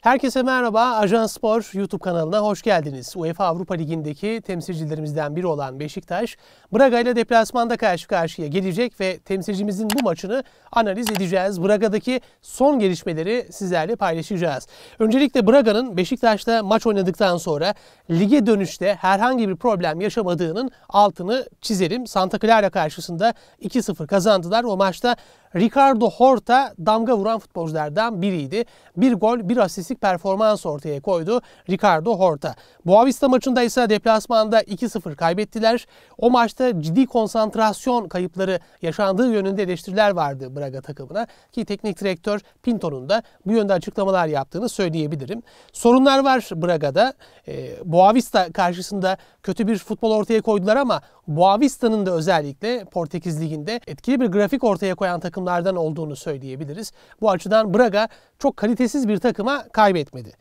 Herkese merhaba. Ajan Spor YouTube kanalına hoş geldiniz. UEFA Avrupa Ligi'ndeki temsilcilerimizden biri olan Beşiktaş, Braga ile deplasmanda karşı karşıya gelecek ve temsilcimizin bu maçını analiz edeceğiz. Braga'daki son gelişmeleri sizlerle paylaşacağız. Öncelikle Braga'nın Beşiktaş'ta maç oynadıktan sonra lige dönüşte herhangi bir problem yaşamadığının altını çizelim. Santa Clara karşısında 2-0 kazandılar. O maçta Ricardo Horta damga vuran futbolculardan biriydi. Bir gol, bir asistlik performans ortaya koydu Ricardo Horta. Boavista maçında ise deplasmanda 2-0 kaybettiler. O maçta ciddi konsantrasyon kayıpları yaşandığı yönünde eleştiriler vardı Braga takımına ki teknik direktör Pinto'nun da bu yönde açıklamalar yaptığını söyleyebilirim. Sorunlar var Braga'da. Ee, Boavista karşısında kötü bir futbol ortaya koydular ama Boavista'nın da özellikle Portekiz Ligi'nde etkili bir grafik ortaya koyan takımlardan olduğunu söyleyebiliriz. Bu açıdan Braga çok kalitesiz bir takıma kaybetmedi.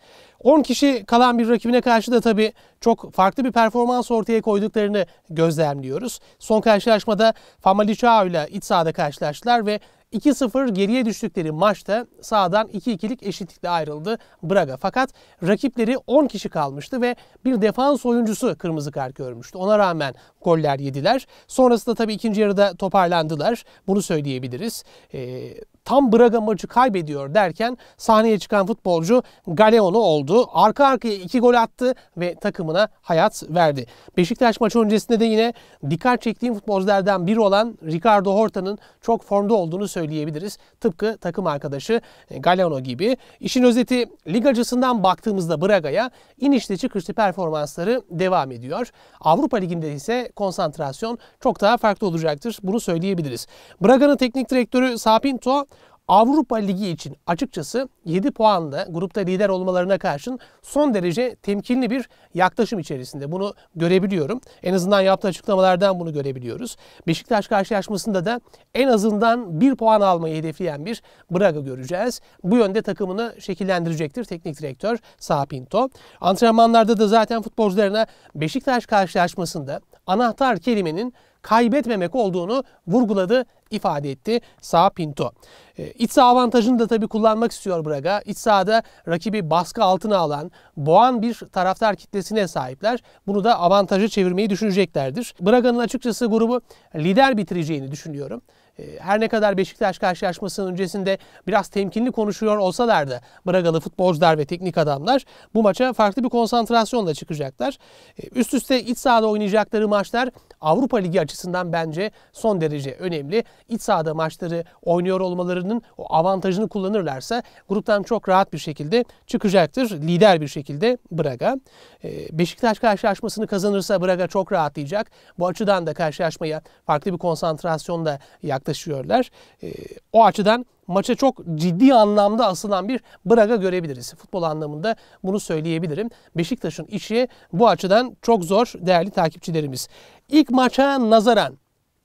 10 kişi kalan bir rakibine karşı da tabii çok farklı bir performans ortaya koyduklarını gözlemliyoruz. Son karşılaşmada Famalicao ile iç sahada karşılaştılar ve 2-0 geriye düştükleri maçta sağdan 2-2'lik eşitlikle ayrıldı Braga. Fakat rakipleri 10 kişi kalmıştı ve bir defans oyuncusu kırmızı kart görmüştü. Ona rağmen goller yediler. Sonrasında tabii ikinci yarıda toparlandılar. Bunu söyleyebiliriz. Ee, tam Braga maçı kaybediyor derken sahneye çıkan futbolcu Galeano oldu. Arka arkaya iki gol attı ve takımına hayat verdi. Beşiktaş maçı öncesinde de yine dikkat çektiğim futbolculardan biri olan Ricardo Horta'nın çok formda olduğunu söyleyebiliriz. Tıpkı takım arkadaşı e, Galeano gibi. İşin özeti lig açısından baktığımızda Braga'ya inişli çıkışlı performansları devam ediyor. Avrupa Ligi'nde ise konsantrasyon çok daha farklı olacaktır. Bunu söyleyebiliriz. Braga'nın teknik direktörü Sapinto Avrupa Ligi için açıkçası 7 puanla grupta lider olmalarına karşın son derece temkinli bir yaklaşım içerisinde. Bunu görebiliyorum. En azından yaptığı açıklamalardan bunu görebiliyoruz. Beşiktaş karşılaşmasında da en azından 1 puan almayı hedefleyen bir Braga göreceğiz. Bu yönde takımını şekillendirecektir teknik direktör Sapinto. Antrenmanlarda da zaten futbolcularına Beşiktaş karşılaşmasında anahtar kelimenin kaybetmemek olduğunu vurguladı, ifade etti Sağ Pinto. E, saha avantajını da tabii kullanmak istiyor Braga. İç sahada rakibi baskı altına alan, boğan bir taraftar kitlesine sahipler. Bunu da avantaja çevirmeyi düşüneceklerdir. Braga'nın açıkçası grubu lider bitireceğini düşünüyorum. Ee, her ne kadar Beşiktaş karşılaşmasının öncesinde biraz temkinli konuşuyor olsalar da Bragalı futbolcular ve teknik adamlar bu maça farklı bir konsantrasyonla çıkacaklar. Ee, üst üste iç sahada oynayacakları maçlar Avrupa Ligi açısından bence son derece önemli. İç sahada maçları oynuyor olmalarının o avantajını kullanırlarsa gruptan çok rahat bir şekilde çıkacaktır. Lider bir şekilde Braga. Ee, Beşiktaş karşılaşmasını kazanırsa Braga çok rahatlayacak. Bu açıdan da karşılaşmaya farklı bir konsantrasyonla yaklaşacaktır yaklaşıyorlar. E, o açıdan maça çok ciddi anlamda asılan bir Braga görebiliriz. Futbol anlamında bunu söyleyebilirim. Beşiktaş'ın işi bu açıdan çok zor değerli takipçilerimiz. İlk maça nazaran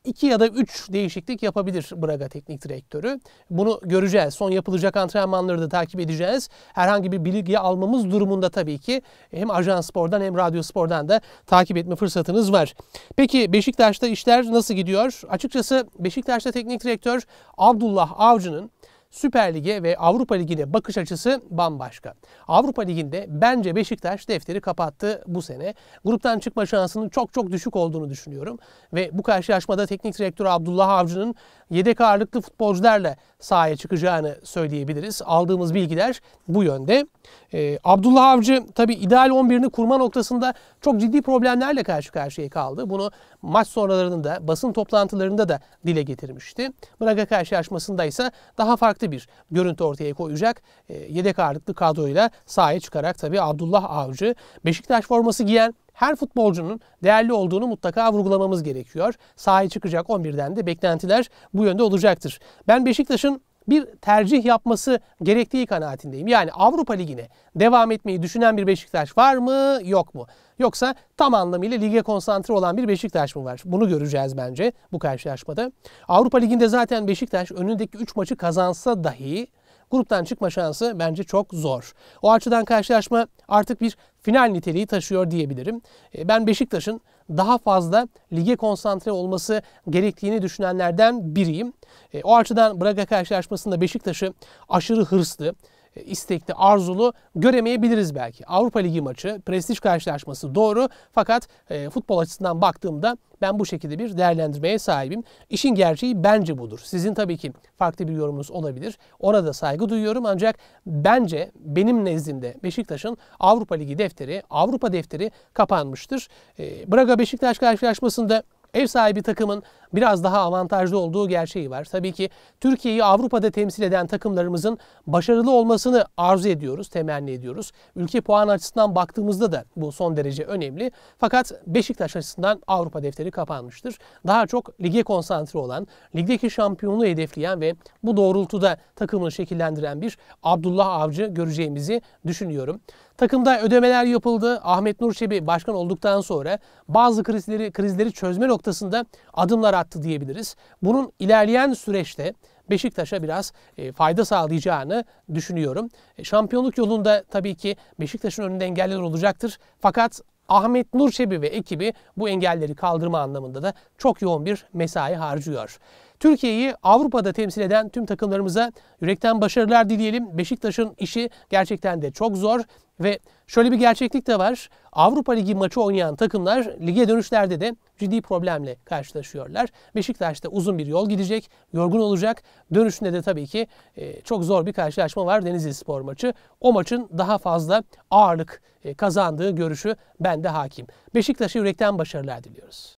2 ya da 3 değişiklik yapabilir Braga teknik direktörü. Bunu göreceğiz. Son yapılacak antrenmanları da takip edeceğiz. Herhangi bir bilgi almamız durumunda tabii ki hem Ajans Spor'dan hem Radyo Spor'dan da takip etme fırsatınız var. Peki Beşiktaş'ta işler nasıl gidiyor? Açıkçası Beşiktaş'ta teknik direktör Abdullah Avcı'nın Süper Lig'e ve Avrupa Ligi'ne bakış açısı bambaşka. Avrupa Ligi'nde bence Beşiktaş defteri kapattı bu sene. Gruptan çıkma şansının çok çok düşük olduğunu düşünüyorum. Ve bu karşılaşmada teknik direktör Abdullah Avcı'nın yedek ağırlıklı futbolcularla sahaya çıkacağını söyleyebiliriz. Aldığımız bilgiler bu yönde. Ee, Abdullah Avcı tabi ideal 11'ini kurma noktasında çok ciddi problemlerle karşı karşıya kaldı. Bunu maç sonralarında basın toplantılarında da dile getirmişti. Braga karşılaşmasında ise daha farklı bir görüntü ortaya koyacak. Ee, yedek ağırlıklı kadroyla sahaya çıkarak tabi Abdullah Avcı Beşiktaş forması giyen her futbolcunun değerli olduğunu mutlaka vurgulamamız gerekiyor. Sahaya çıkacak 11'den de beklentiler bu yönde olacaktır. Ben Beşiktaş'ın bir tercih yapması gerektiği kanaatindeyim. Yani Avrupa Ligi'ne devam etmeyi düşünen bir Beşiktaş var mı yok mu? Yoksa tam anlamıyla lige konsantre olan bir Beşiktaş mı var? Bunu göreceğiz bence bu karşılaşmada. Avrupa Ligi'nde zaten Beşiktaş önündeki 3 maçı kazansa dahi gruptan çıkma şansı bence çok zor. O açıdan karşılaşma artık bir final niteliği taşıyor diyebilirim. E, ben Beşiktaş'ın daha fazla lige konsantre olması gerektiğini düşünenlerden biriyim. E, o açıdan Braga karşılaşmasında Beşiktaş'ı aşırı hırslı, istekli, arzulu göremeyebiliriz belki. Avrupa Ligi maçı, prestij karşılaşması doğru fakat e, futbol açısından baktığımda ben bu şekilde bir değerlendirmeye sahibim. İşin gerçeği bence budur. Sizin tabii ki farklı bir yorumunuz olabilir. Ona da saygı duyuyorum ancak bence benim nezdimde Beşiktaş'ın Avrupa Ligi defteri, Avrupa defteri kapanmıştır. E, Braga Beşiktaş karşılaşmasında Ev sahibi takımın biraz daha avantajlı olduğu gerçeği var. Tabii ki Türkiye'yi Avrupa'da temsil eden takımlarımızın başarılı olmasını arzu ediyoruz, temenni ediyoruz. Ülke puan açısından baktığımızda da bu son derece önemli. Fakat Beşiktaş açısından Avrupa defteri kapanmıştır. Daha çok lige konsantre olan, ligdeki şampiyonluğu hedefleyen ve bu doğrultuda takımını şekillendiren bir Abdullah Avcı göreceğimizi düşünüyorum. Takımda ödemeler yapıldı. Ahmet Nurşebi başkan olduktan sonra bazı krizleri krizleri çözme noktasında adımlar attı diyebiliriz. Bunun ilerleyen süreçte Beşiktaş'a biraz e, fayda sağlayacağını düşünüyorum. E, şampiyonluk yolunda tabii ki Beşiktaş'ın önünde engeller olacaktır. Fakat Ahmet Nurşebi ve ekibi bu engelleri kaldırma anlamında da çok yoğun bir mesai harcıyor. Türkiye'yi Avrupa'da temsil eden tüm takımlarımıza yürekten başarılar dileyelim. Beşiktaş'ın işi gerçekten de çok zor ve şöyle bir gerçeklik de var. Avrupa Ligi maçı oynayan takımlar lige dönüşlerde de ciddi problemle karşılaşıyorlar. Beşiktaş da uzun bir yol gidecek, yorgun olacak. Dönüşünde de tabii ki e, çok zor bir karşılaşma var Denizli Spor maçı. O maçın daha fazla ağırlık e, kazandığı görüşü bende hakim. Beşiktaş'a yürekten başarılar diliyoruz.